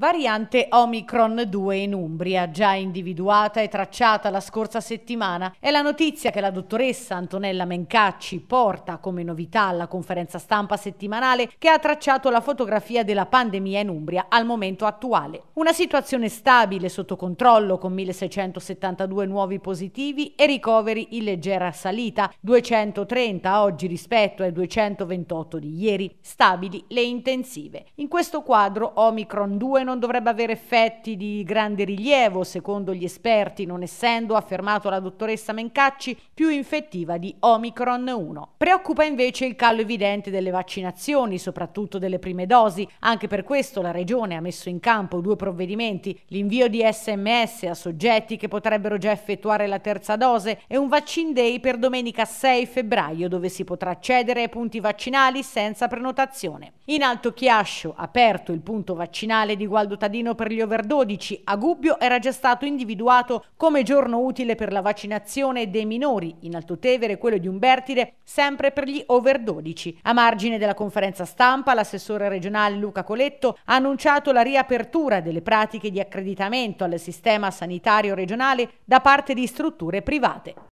Variante Omicron 2 in Umbria, già individuata e tracciata la scorsa settimana, è la notizia che la dottoressa Antonella Mencacci porta come novità alla conferenza stampa settimanale che ha tracciato la fotografia della pandemia in Umbria al momento attuale. Una situazione stabile sotto controllo con 1672 nuovi positivi e ricoveri in leggera salita, 230 oggi rispetto ai 228 di ieri, stabili le intensive. In questo quadro Omicron 2 non non dovrebbe avere effetti di grande rilievo, secondo gli esperti, non essendo, affermato la dottoressa Mencacci, più infettiva di Omicron 1. Preoccupa invece il calo evidente delle vaccinazioni, soprattutto delle prime dosi. Anche per questo la Regione ha messo in campo due provvedimenti, l'invio di sms a soggetti che potrebbero già effettuare la terza dose e un vaccine day per domenica 6 febbraio dove si potrà accedere ai punti vaccinali senza prenotazione. In Alto Chiascio, aperto il punto vaccinale di Guadalajara, Valdo Tadino per gli over 12, a Gubbio era già stato individuato come giorno utile per la vaccinazione dei minori, in Altotevere quello di Umbertide sempre per gli over 12. A margine della conferenza stampa l'assessore regionale Luca Coletto ha annunciato la riapertura delle pratiche di accreditamento al sistema sanitario regionale da parte di strutture private.